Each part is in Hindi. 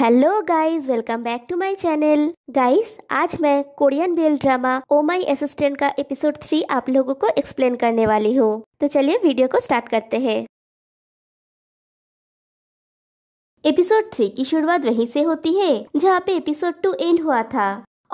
hello guys welcome back to my channel guys आज मैं Korean BL drama oh my assistant का एपिसोड थ्री आप लोगों को एक्सप्लेन करने वाली हूँ तो चलिए वीडियो को स्टार्ट करते हैं एपिसोड थ्री की शुरुआत वहीं से होती है जहाँ पे एपिसोड टू एंड हुआ था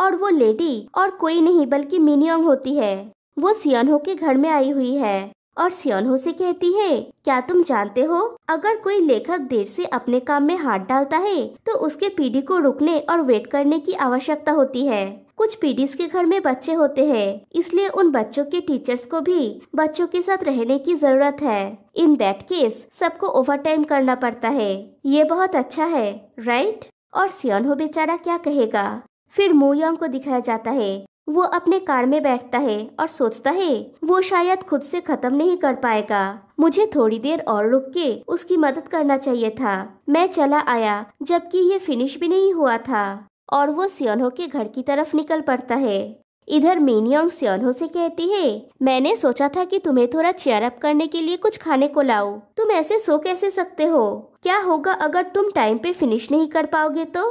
और वो लेडी और कोई नहीं बल्कि मिनियोंग होती है वो सियनहो के घर में आई हुई है और सियोनहो से कहती है क्या तुम जानते हो अगर कोई लेखक देर से अपने काम में हाथ डालता है तो उसके पीढ़ी को रुकने और वेट करने की आवश्यकता होती है कुछ पीडीज के घर में बच्चे होते हैं इसलिए उन बच्चों के टीचर्स को भी बच्चों के साथ रहने की जरूरत है इन दैट केस सबको ओवर टाइम करना पड़ता है ये बहुत अच्छा है राइट और सियोनहो बेचारा क्या कहेगा फिर मोयोंग को दिखाया जाता है वो अपने कार में बैठता है और सोचता है वो शायद खुद से खत्म नहीं कर पाएगा मुझे थोड़ी देर और रुक के उसकी मदद करना चाहिए था मैं चला आया जबकि ये फिनिश भी नहीं हुआ था और वो सियोनो के घर की तरफ निकल पड़ता है इधर मीनियोंग सियोनो से कहती है मैंने सोचा था कि तुम्हें थोड़ा चेयर अप करने के लिए कुछ खाने को लाओ तुम ऐसे सो कैसे सकते हो क्या होगा अगर तुम टाइम पे फिनिश नहीं कर पाओगे तो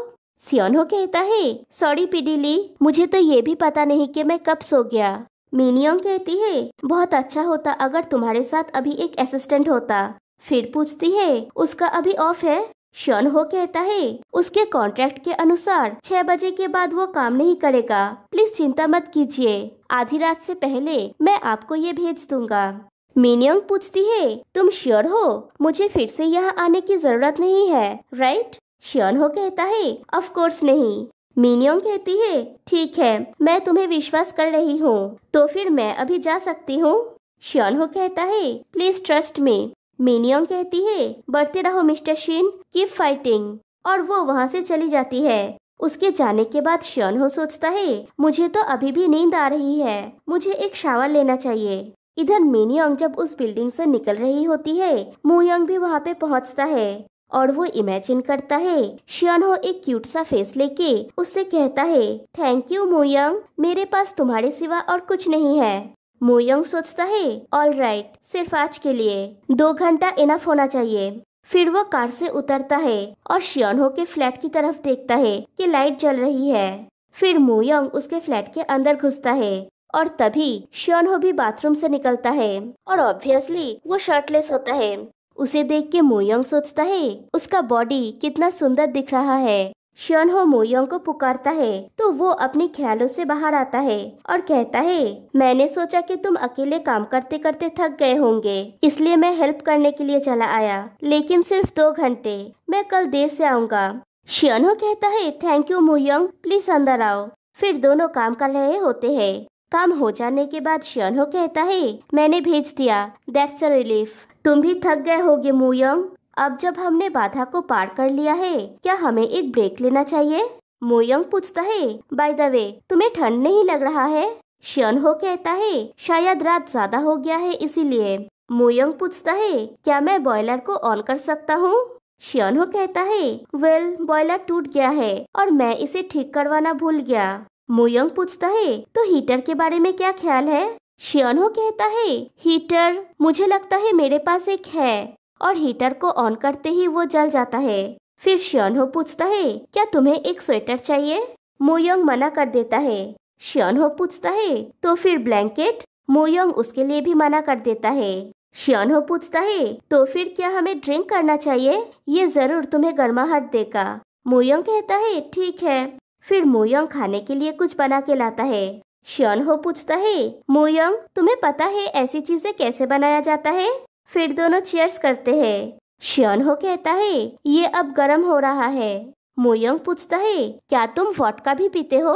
हो कहता है सॉरी पिडिली मुझे तो ये भी पता नहीं कि मैं कब सो गया मीनियोंग कहती है बहुत अच्छा होता अगर तुम्हारे साथ अभी एक असिस्टेंट होता फिर पूछती है उसका अभी ऑफ है श्योन हो कहता है उसके कॉन्ट्रैक्ट के अनुसार छह बजे के बाद वो काम नहीं करेगा प्लीज चिंता मत कीजिए आधी रात से पहले मैं आपको ये भेज दूंगा मीनियोंग पूछती है तुम श्योर हो मुझे फिर से यहाँ आने की जरूरत नहीं है राइट श्योनहो कहता है ऑफ कोर्स नहीं मीनियोंग कहती है ठीक है मैं तुम्हें विश्वास कर रही हूँ तो फिर मैं अभी जा सकती हूँ श्योनहो कहता है प्लीज ट्रस्ट में मीनियोंग कहती है बढ़ते रहो मिस्टर शिन कीप फाइटिंग और वो वहाँ से चली जाती है उसके जाने के बाद श्योनहो सोचता है मुझे तो अभी भी नींद आ रही है मुझे एक शावर लेना चाहिए इधर मीनियोंग जब उस बिल्डिंग से निकल रही होती है मुयोंग भी वहाँ पे पहुँचता है और वो इमेजिन करता है शियनहो एक क्यूट सा फेस लेके उससे कहता है थैंक यू मोयंग मेरे पास तुम्हारे सिवा और कुछ नहीं है मोयंग सोचता है ऑल राइट right, सिर्फ आज के लिए दो घंटा इनफ होना चाहिए फिर वो कार से उतरता है और शियनहो के फ्लैट की तरफ देखता है कि लाइट जल रही है फिर मोयंग उसके फ्लैट के अंदर घुसता है और तभी श्योन हो भी बाथरूम से निकलता है और ऑब्वियसली वो शर्टलेस होता है उसे देख के मोयोंग सोचता है उसका बॉडी कितना सुंदर दिख रहा है श्योन हो मोयोंग को पुकारता है तो वो अपने ख्यालों से बाहर आता है और कहता है मैंने सोचा कि तुम अकेले काम करते करते थक गए होंगे इसलिए मैं हेल्प करने के लिए चला आया लेकिन सिर्फ दो घंटे मैं कल देर से आऊँगा श्योन हो कहता है थैंक यू मोयोंग प्लीज अंदर आओ फिर दोनों काम कर रहे होते हैं काम हो जाने के बाद हो कहता है मैंने भेज दिया दैट्स अ रिलीफ तुम भी थक गए होगे मोयंग अब जब हमने बाधा को पार कर लिया है क्या हमें एक ब्रेक लेना चाहिए मोयंग पूछता है बाय द वे तुम्हें ठंड नहीं लग रहा है श्योन हो कहता है शायद रात ज्यादा हो गया है इसीलिए मोयंग पूछता है क्या मैं बॉयलर को ऑन कर सकता हूँ श्योन हो कहता है वेल बॉयलर टूट गया है और मैं इसे ठीक करवाना भूल गया मोयंग पूछता है तो हीटर के बारे में क्या ख्याल है हो कहता है हीटर मुझे लगता है मेरे पास एक है और हीटर को ऑन करते ही वो जल जाता है फिर हो पूछता है क्या तुम्हें एक स्वेटर चाहिए मोयंग मना कर देता है हो पूछता है तो फिर ब्लैंकेट मोयंग उसके लिए भी मना कर देता है हो पूछता है तो फिर क्या हमें ड्रिंक करना चाहिए ये जरूर तुम्हें गर्माहट देगा मोयंग कहता है ठीक है फिर मोयोंग खाने के लिए कुछ बना के लाता है श्योन हो पूछता है मोयोंग तुम्हें पता है ऐसी चीजें कैसे बनाया जाता है फिर दोनों चेयर्स करते हैं श्योन हो कहता है ये अब गर्म हो रहा है मोयोंग पूछता है क्या तुम वॉटका भी पीते हो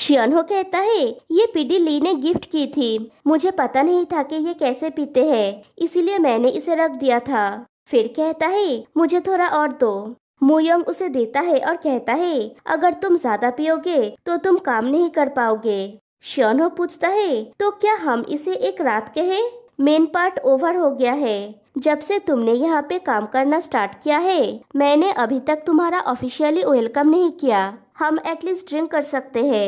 श्योन हो कहता है ये पीडी ली ने गिफ्ट की थी मुझे पता नहीं था कि ये कैसे पीते हैं इसीलिए मैंने इसे रख दिया था फिर कहता है मुझे थोड़ा और दो मुयंग उसे देता है और कहता है अगर तुम ज्यादा पियोगे तो तुम काम नहीं कर पाओगे श्योनो पूछता है तो क्या हम इसे एक रात कहे मेन पार्ट ओवर हो गया है जब से तुमने यहाँ पे काम करना स्टार्ट किया है मैंने अभी तक तुम्हारा ऑफिशियली वेलकम नहीं किया हम एटलीस्ट ड्रिंक कर सकते हैं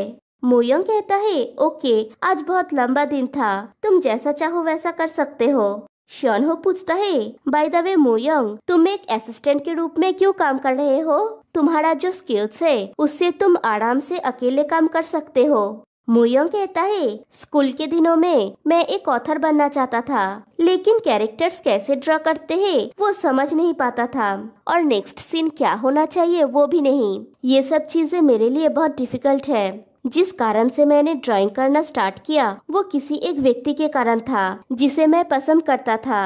मोयोंग कहता है ओके आज बहुत लंबा दिन था तुम जैसा चाहो वैसा कर सकते हो हो पूछता है बाय द वे मोयंग तुम एक असिस्टेंट के रूप में क्यों काम कर रहे हो तुम्हारा जो स्किल्स है उससे तुम आराम से अकेले काम कर सकते हो मोयंग कहता है स्कूल के दिनों में मैं एक ऑथर बनना चाहता था लेकिन कैरेक्टर्स कैसे ड्रॉ करते हैं वो समझ नहीं पाता था और नेक्स्ट सीन क्या होना चाहिए वो भी नहीं ये सब चीजें मेरे लिए बहुत डिफिकल्ट है जिस कारण से मैंने ड्राइंग करना स्टार्ट किया वो किसी एक व्यक्ति के कारण था जिसे मैं पसंद करता था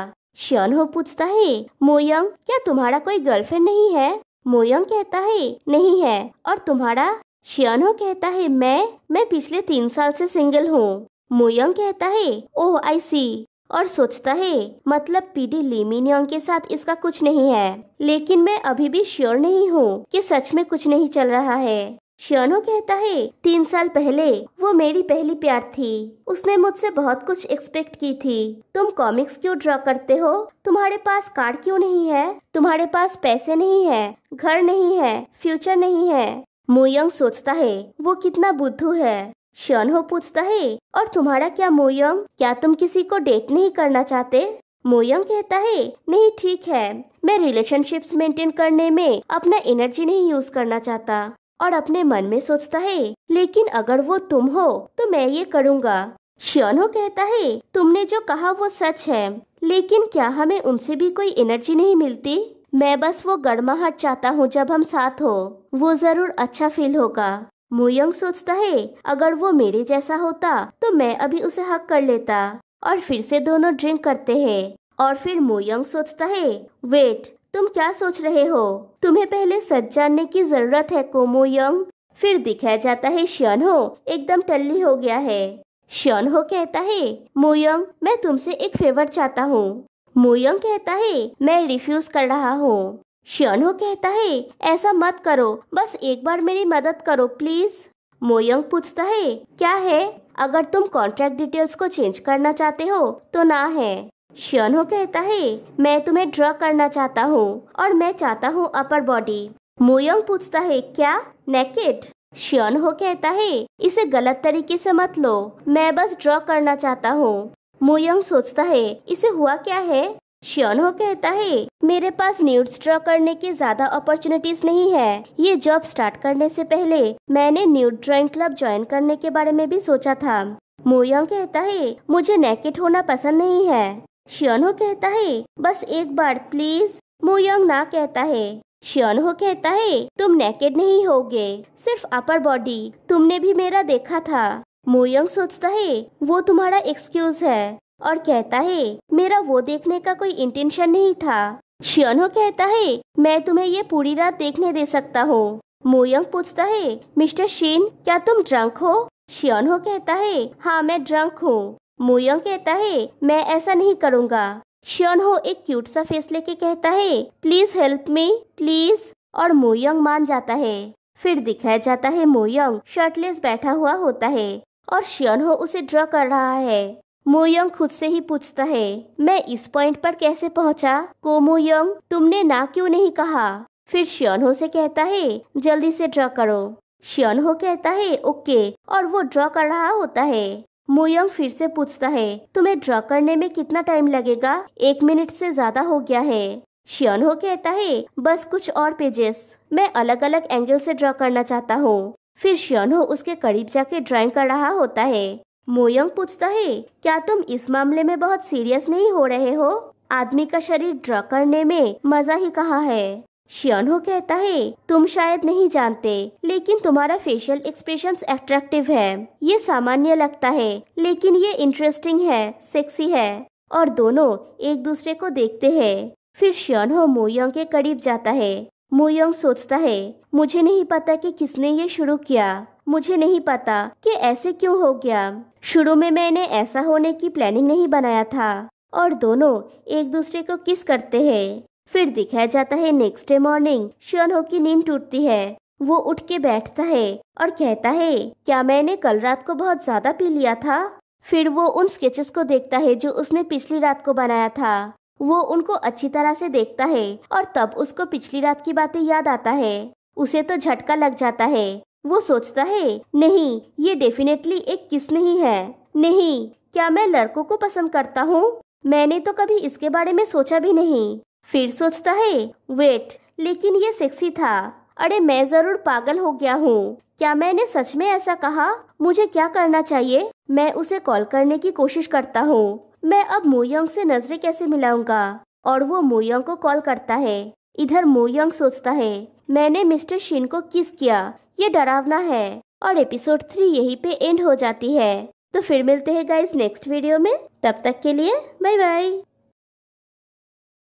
श्योन हो पूछता है मोयंग क्या तुम्हारा कोई गर्लफ्रेंड नहीं है मोयंग कहता है नहीं है और तुम्हारा श्योन हो कहता है मैं मैं पिछले तीन साल से सिंगल हूँ मोयंग कहता है ओह आई सी और सोचता है मतलब पीडी लिमिनियोंग के साथ इसका कुछ नहीं है लेकिन मैं अभी भी श्योर नहीं हूँ कि सच में कुछ नहीं चल रहा है श्योनो कहता है तीन साल पहले वो मेरी पहली प्यार थी उसने मुझसे बहुत कुछ एक्सपेक्ट की थी तुम कॉमिक्स क्यों ड्रॉ करते हो तुम्हारे पास कार्ड क्यों नहीं है तुम्हारे पास पैसे नहीं है घर नहीं है फ्यूचर नहीं है मोयंग सोचता है वो कितना बुद्धू है श्योनो पूछता है और तुम्हारा क्या मोयंग क्या तुम किसी को डेट नहीं करना चाहते मोयंग कहता है नहीं ठीक है मैं रिलेशनशिप्स मेंटेन करने में अपना एनर्जी नहीं यूज करना चाहता और अपने मन में सोचता है लेकिन अगर वो तुम हो तो मैं ये करूँगा श्योनो कहता है तुमने जो कहा वो सच है लेकिन क्या हमें उनसे भी कोई एनर्जी नहीं मिलती मैं बस वो गर्माहट चाहता हूँ जब हम साथ हो वो जरूर अच्छा फील होगा मुयंग सोचता है अगर वो मेरे जैसा होता तो मैं अभी उसे हक कर लेता और फिर से दोनों ड्रिंक करते हैं और फिर मुयंग सोचता है वेट तुम क्या सोच रहे हो तुम्हें पहले सच जानने की जरूरत है कोमो यंग फिर दिखाया जाता है श्यन हो एकदम टल्ली हो गया है श्योन हो कहता है मोयंग मैं तुमसे एक फेवर चाहता हूँ मोयंग कहता है मैं रिफ्यूज कर रहा हूँ श्योन हो कहता है ऐसा मत करो बस एक बार मेरी मदद करो प्लीज मोयंग पूछता है क्या है अगर तुम कॉन्ट्रैक्ट डिटेल्स को चेंज करना चाहते हो तो ना है हो कहता है मैं तुम्हें ड्रग करना चाहता हूँ और मैं चाहता हूँ अपर बॉडी मुयोंग पूछता है क्या नेकेट श्योन हो कहता है इसे गलत तरीके से मत लो मैं बस ड्रॉ करना चाहता हूँ मुयोंग सोचता है इसे हुआ क्या है श्योन हो कहता है मेरे पास न्यूड्स ड्रॉ करने की ज्यादा अपॉर्चुनिटीज नहीं है ये जॉब स्टार्ट करने से पहले मैंने न्यूड ड्राइंग क्लब ज्वाइन करने के बारे में भी सोचा था मुयोंग कहता है मुझे नेकेट होना पसंद नहीं है हो कहता है बस एक बार प्लीज मोयंग ना कहता है हो कहता है तुम नेकेड नहीं होगे सिर्फ अपर बॉडी तुमने भी मेरा देखा था मोयंग सोचता है वो तुम्हारा एक्सक्यूज है और कहता है मेरा वो देखने का कोई इंटेंशन नहीं था हो कहता है मैं तुम्हें ये पूरी रात देखने दे सकता हूँ मोयंग पूछता है मिस्टर शीन क्या तुम ड्रंक हो हो कहता है हाँ मैं ड्रंक हूँ मुयोंग कहता है मैं ऐसा नहीं करूँगा श्योन हो एक क्यूट सा फेस लेके कहता है प्लीज हेल्प मी प्लीज और मुयोंग मान जाता है फिर दिखाया जाता है मुयोंग शर्टलेस बैठा हुआ होता है और श्योन हो उसे ड्रॉ कर रहा है मुयोंग खुद से ही पूछता है मैं इस पॉइंट पर कैसे पहुंचा को मुयोंग तुमने ना क्यों नहीं कहा फिर श्योन हो से कहता है जल्दी से ड्रॉ करो श्योन हो कहता है ओके और वो ड्रॉ कर रहा होता है मोयंग फिर से पूछता है तुम्हें ड्रॉ करने में कितना टाइम लगेगा एक मिनट से ज्यादा हो गया है शियन हो कहता है बस कुछ और पेजेस मैं अलग अलग एंगल से ड्रॉ करना चाहता हूँ फिर शियन हो उसके करीब जाके ड्राइंग कर रहा होता है मोयंग पूछता है क्या तुम इस मामले में बहुत सीरियस नहीं हो रहे हो आदमी का शरीर ड्रॉ करने में मजा ही कहा है शियनहो कहता है तुम शायद नहीं जानते लेकिन तुम्हारा फेशियल एक्सप्रेशन एट्रैक्टिव है ये सामान्य लगता है लेकिन ये इंटरेस्टिंग है सेक्सी है और दोनों एक दूसरे को देखते हैं फिर शियनहो मोयोंग के करीब जाता है मोयोंग सोचता है मुझे नहीं पता कि किसने ये शुरू किया मुझे नहीं पता कि ऐसे क्यों हो गया शुरू में मैंने ऐसा होने की प्लानिंग नहीं बनाया था और दोनों एक दूसरे को किस करते हैं फिर दिखाया जाता है नेक्स्ट डे मॉर्निंग हो की नींद टूटती है वो उठ के बैठता है और कहता है क्या मैंने कल रात को बहुत ज्यादा पी लिया था फिर वो उन स्केचेस को देखता है जो उसने पिछली रात को बनाया था वो उनको अच्छी तरह से देखता है और तब उसको पिछली रात की बातें याद आता है उसे तो झटका लग जाता है वो सोचता है नहीं ये डेफिनेटली एक किस नहीं है नहीं क्या मैं लड़कों को पसंद करता हूँ मैंने तो कभी इसके बारे में सोचा भी नहीं फिर सोचता है वेट लेकिन ये सेक्सी था अरे मैं जरूर पागल हो गया हूँ क्या मैंने सच में ऐसा कहा मुझे क्या करना चाहिए मैं उसे कॉल करने की कोशिश करता हूँ मैं अब मोयोंग से नजरें कैसे मिलाऊंगा और वो मोयोंग को कॉल करता है इधर मोयोंग सोचता है मैंने मिस्टर शिन को किस किया ये डरावना है और एपिसोड थ्री यहीं पे एंड हो जाती है तो फिर मिलते हैं गाइस नेक्स्ट वीडियो में तब तक के लिए बाय बाय